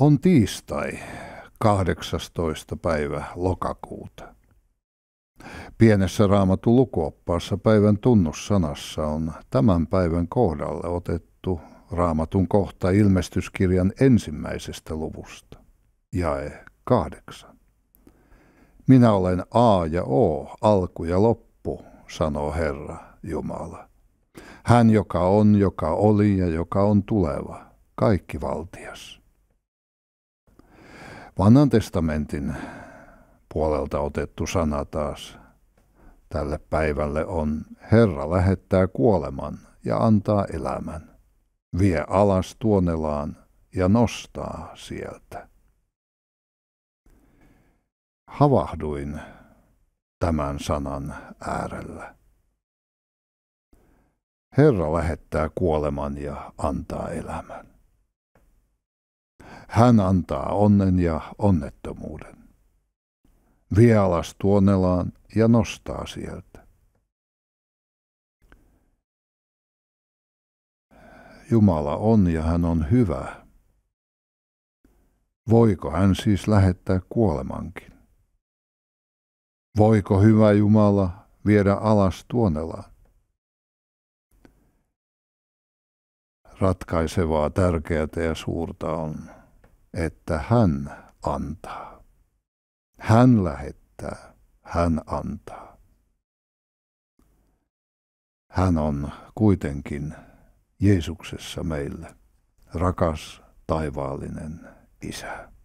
On tiistai, 18. päivä lokakuuta. Pienessä raamatun lukuoppaassa päivän tunnussanassa on tämän päivän kohdalle otettu raamatun kohta ilmestyskirjan ensimmäisestä luvusta, jae kahdeksan. Minä olen A ja O, alku ja loppu, sanoo Herra Jumala. Hän, joka on, joka oli ja joka on tuleva, kaikki valtias vanhan testamentin puolelta otettu sana taas tälle päivälle on Herra lähettää kuoleman ja antaa elämän, vie alas tuonelaan ja nostaa sieltä. Havahduin tämän sanan äärellä. Herra lähettää kuoleman ja antaa elämän. Hän antaa onnen ja onnettomuuden. Vie alas tuonelaan ja nostaa sieltä. Jumala on ja hän on hyvä. Voiko hän siis lähettää kuolemankin? Voiko hyvä Jumala viedä alas tuonelaan? Ratkaisevaa, tärkeää ja suurta on että hän antaa. Hän lähettää, hän antaa. Hän on kuitenkin Jeesuksessa meille rakas taivaallinen Isä.